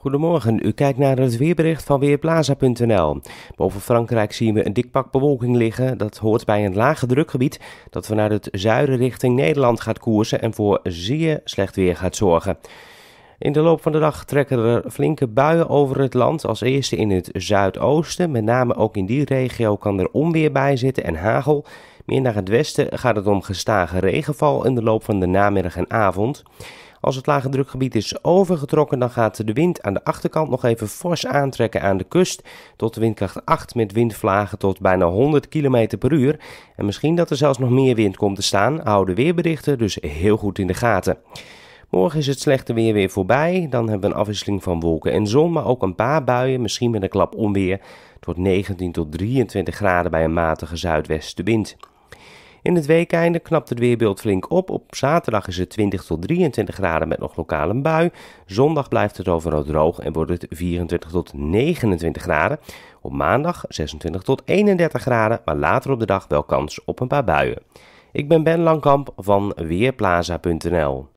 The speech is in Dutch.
Goedemorgen, u kijkt naar het weerbericht van Weerplaza.nl. Boven Frankrijk zien we een dik pak bewolking liggen. Dat hoort bij een lage drukgebied dat vanuit het zuiden richting Nederland gaat koersen en voor zeer slecht weer gaat zorgen. In de loop van de dag trekken er flinke buien over het land. Als eerste in het zuidoosten. Met name ook in die regio kan er onweer bij zitten en hagel. Meer naar het westen gaat het om gestage regenval in de loop van de namiddag en avond. Als het lage drukgebied is overgetrokken, dan gaat de wind aan de achterkant nog even fors aantrekken aan de kust. Tot windkracht 8 met windvlagen tot bijna 100 km per uur. En misschien dat er zelfs nog meer wind komt te staan. Houden weerberichten dus heel goed in de gaten. Morgen is het slechte weer weer voorbij. Dan hebben we een afwisseling van wolken en zon, maar ook een paar buien, misschien met een klap onweer. Het wordt 19 tot 23 graden bij een matige zuidwestenwind. In het weekeinde knapt het weerbeeld flink op. Op zaterdag is het 20 tot 23 graden met nog lokale bui. Zondag blijft het overal droog en wordt het 24 tot 29 graden. Op maandag 26 tot 31 graden, maar later op de dag wel kans op een paar buien. Ik ben Ben Langkamp van Weerplaza.nl.